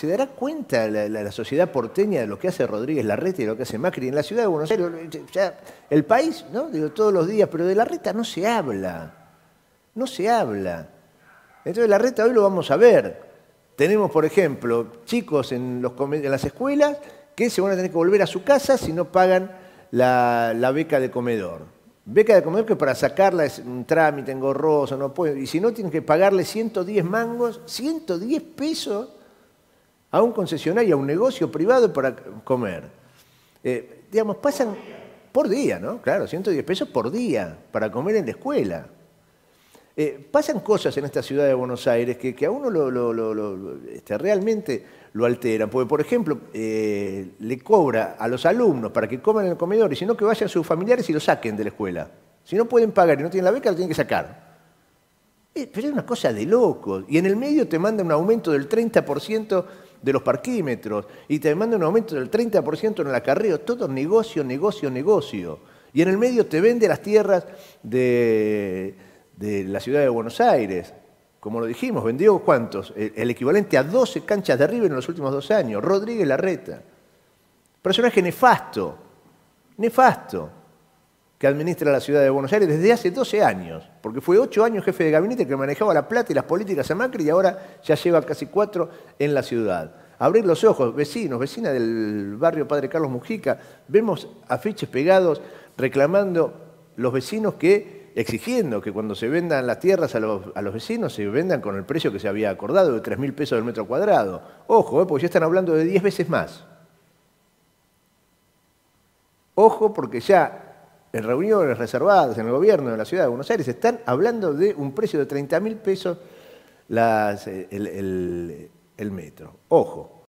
se dará cuenta la, sociedad porteña de lo que hace Rodríguez Larreta y lo que hace Macri en la ciudad de Buenos Aires, el país, ¿no? Digo, todos los días, pero de Larreta no se habla, no se habla. Entonces reta hoy lo vamos a ver. Tenemos, por ejemplo, chicos en, los, las escuelas que se van a tener que volver a su casa si no pagan la, beca de comedor. Beca de comedor que para sacarla es un trámite engorroso, no puedo, Y si no, tienen que pagarle 110 mangos, 110 pesos a un concesionario, a un negocio privado para comer. Eh, digamos, pasan por día, ¿no? Claro, 110 pesos por día para comer en la escuela. Eh, pasan cosas en esta ciudad de Buenos Aires que, que a uno este, realmente lo alteran. Porque, por ejemplo, eh, le cobra a los alumnos para que coman en el comedor y si no que vayan sus familiares y lo saquen de la escuela. Si no pueden pagar y no tienen la beca, lo tienen que sacar. pero es una cosa de locos. Y en el medio te manda un aumento del 30% de los parquímetros y te demanda un aumento del 30% en el acarreo. Todo negocio, negocio, negocio. Y en el medio te vende las tierras de, la ciudad de Buenos Aires. Como lo dijimos, vendió cuántos? El, equivalente a 12 canchas de arriba en los últimos dos años. Rodríguez Larreta. Personaje nefasto. Nefasto que administra la ciudad de Buenos Aires desde hace 12 años, porque fue 8 años jefe de gabinete que manejaba la plata y las políticas a Macri y ahora ya lleva casi 4 en la ciudad. Abrir los ojos, vecinos, vecinas del barrio Padre Carlos Mujica, vemos afiches pegados reclamando los vecinos que, exigiendo que cuando se vendan las tierras a los, vecinos se vendan con el precio que se había acordado, de 3.000 mil pesos del metro cuadrado. Ojo, eh, porque ya están hablando de 10 veces más. Ojo, porque ya en reuniones reservadas en el gobierno de la ciudad de Buenos Aires, están hablando de un precio de 30 mil pesos eh, el metro. Ojo,